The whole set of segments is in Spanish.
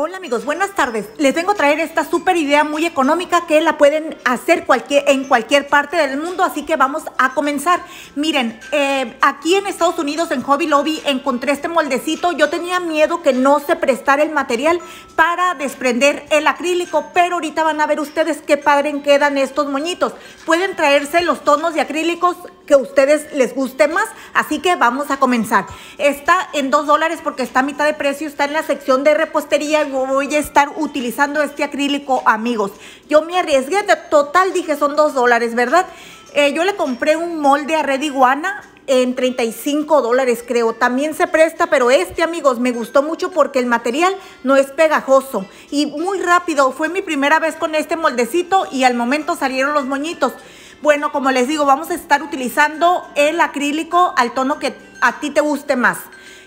Hola amigos, buenas tardes. Les vengo a traer esta súper idea muy económica que la pueden hacer en cualquier parte del mundo, así que vamos a comenzar. Miren, eh, aquí en Estados Unidos, en Hobby Lobby, encontré este moldecito. Yo tenía miedo que no se prestara el material para desprender el acrílico, pero ahorita van a ver ustedes qué padre quedan estos moñitos. Pueden traerse los tonos de acrílicos que a ustedes les guste más, así que vamos a comenzar. Está en 2 dólares porque está a mitad de precio, está en la sección de repostería voy a estar utilizando este acrílico, amigos. Yo me arriesgué, de total dije son 2 dólares, ¿verdad? Eh, yo le compré un molde a Red Iguana en 35 dólares creo. También se presta, pero este amigos me gustó mucho porque el material no es pegajoso y muy rápido. Fue mi primera vez con este moldecito y al momento salieron los moñitos. Bueno, como les digo, vamos a estar utilizando el acrílico al tono que a ti te guste más.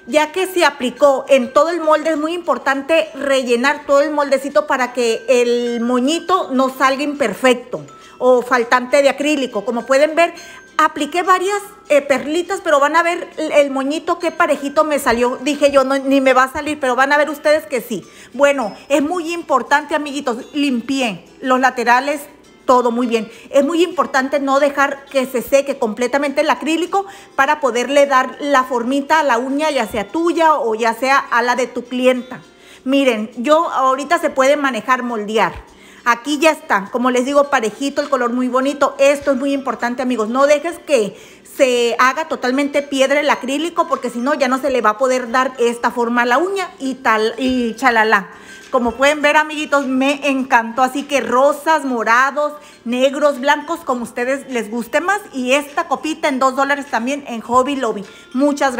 Ya que se aplicó en todo el molde, es muy importante rellenar todo el moldecito para que el moñito no salga imperfecto o faltante de acrílico. Como pueden ver, apliqué varias eh, perlitas, pero van a ver el moñito qué parejito me salió. Dije yo, ni me va a salir, pero van a ver ustedes que sí. Bueno, es muy importante, amiguitos, limpié los laterales todo muy bien. Es muy importante no dejar que se seque completamente el acrílico para poderle dar la formita a la uña, ya sea tuya o ya sea a la de tu clienta. Miren, yo ahorita se puede manejar moldear. Aquí ya está, como les digo, parejito, el color muy bonito. Esto es muy importante, amigos. No dejes que se haga totalmente piedra el acrílico porque si no ya no se le va a poder dar esta forma a la uña y tal y chalala. Como pueden ver, amiguitos, me encantó. Así que rosas, morados, negros, blancos, como ustedes les guste más. Y esta copita en 2 dólares también en Hobby Lobby. Muchas gracias.